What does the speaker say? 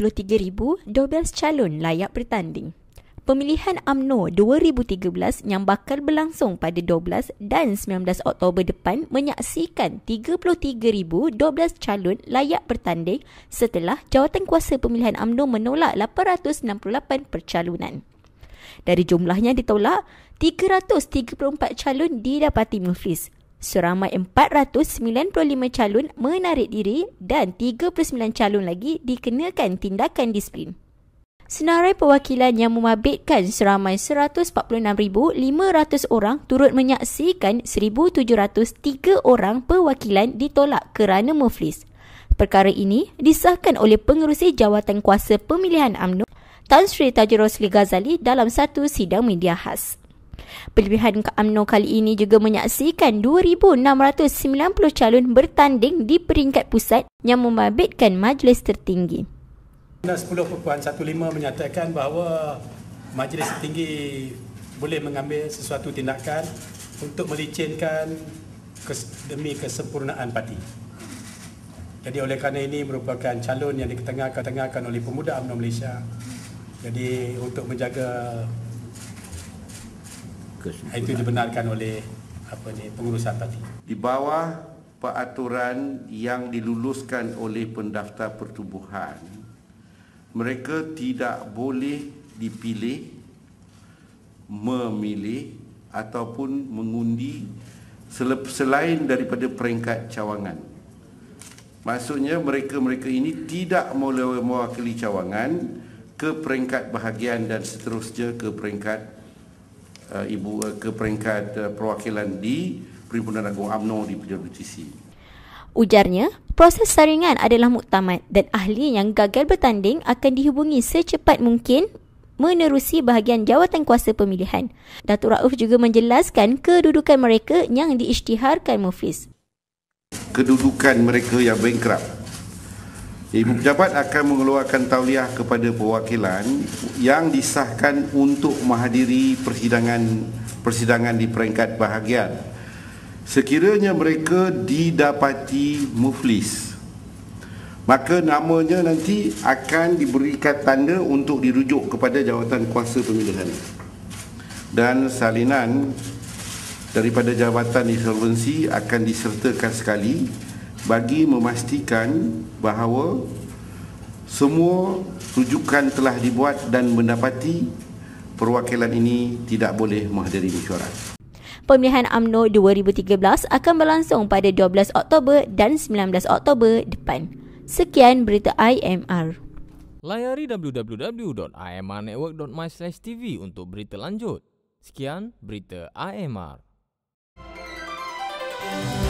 73,000 12 calon layak bertanding. Pemilihan AMNO 2013 yang bakal berlangsung pada 12 dan 19 Oktober depan menyaksikan 33,012 calon layak bertanding setelah Jawatan Kuasa pemilihan AMNO menolak 868 percalonan. Dari jumlahnya ditolak, 334 calon didapati muflis seramai 495 calon menarik diri dan 39 calon lagi dikenakan tindakan disiplin. Senarai perwakilan yang memabitkan seramai 146,500 orang turut menyaksikan 1,703 orang perwakilan ditolak kerana muflis. Perkara ini disahkan oleh pengerusi Jawatan Kuasa Pemilihan UMNO Tan Sri Tajiro Rosli Ghazali dalam satu sidang media khas. Pilihan UMNO kali ini juga menyaksikan 2,690 calon bertanding di peringkat pusat yang membabitkan majlis tertinggi. 10.15 menyatakan bahawa majlis tertinggi boleh mengambil sesuatu tindakan untuk melicinkan demi kesempurnaan parti. Jadi oleh kerana ini merupakan calon yang diketengahkan oleh pemuda UMNO Malaysia. Jadi untuk menjaga kesimpulan. Itu lah. dibenarkan oleh apa ni pengurusan parti. Di bawah peraturan yang diluluskan oleh pendaftar pertubuhan, mereka tidak boleh dipilih, memilih ataupun mengundi selain daripada peringkat cawangan. Maksudnya mereka-mereka ini tidak mewakili cawangan ke peringkat bahagian dan seterusnya ke peringkat uh, ibu uh, ke peringkat uh, perwakilan di Perhimpunan Agung AMNO di PWTC. Ujarnya, proses saringan adalah muktamad dan ahli yang gagal bertanding akan dihubungi secepat mungkin menerusi bahagian jawatan kuasa pemilihan. Datuk Rauf juga menjelaskan kedudukan mereka yang diisytiharkan mufis. Kedudukan mereka yang bankrupt Ibu pejabat akan mengeluarkan tauliah kepada perwakilan yang disahkan untuk menghadiri persidangan persidangan di peringkat bahagian. Sekiranya mereka didapati muflis, maka namanya nanti akan diberikan tanda untuk dirujuk kepada jawatan kuasa pemilihan. Dan salinan daripada jabatan insolvensi akan disertakan sekali bagi memastikan bahawa semua rujukan telah dibuat dan mendapati perwakilan ini tidak boleh menghadiri mesyuarat. Pemilihan AMNO 2013 akan berlangsung pada 12 Oktober dan 19 Oktober depan. Sekian berita IMR. Layari www.imrnetwork.my/tv untuk berita lanjut. Sekian berita IMR. Thank you.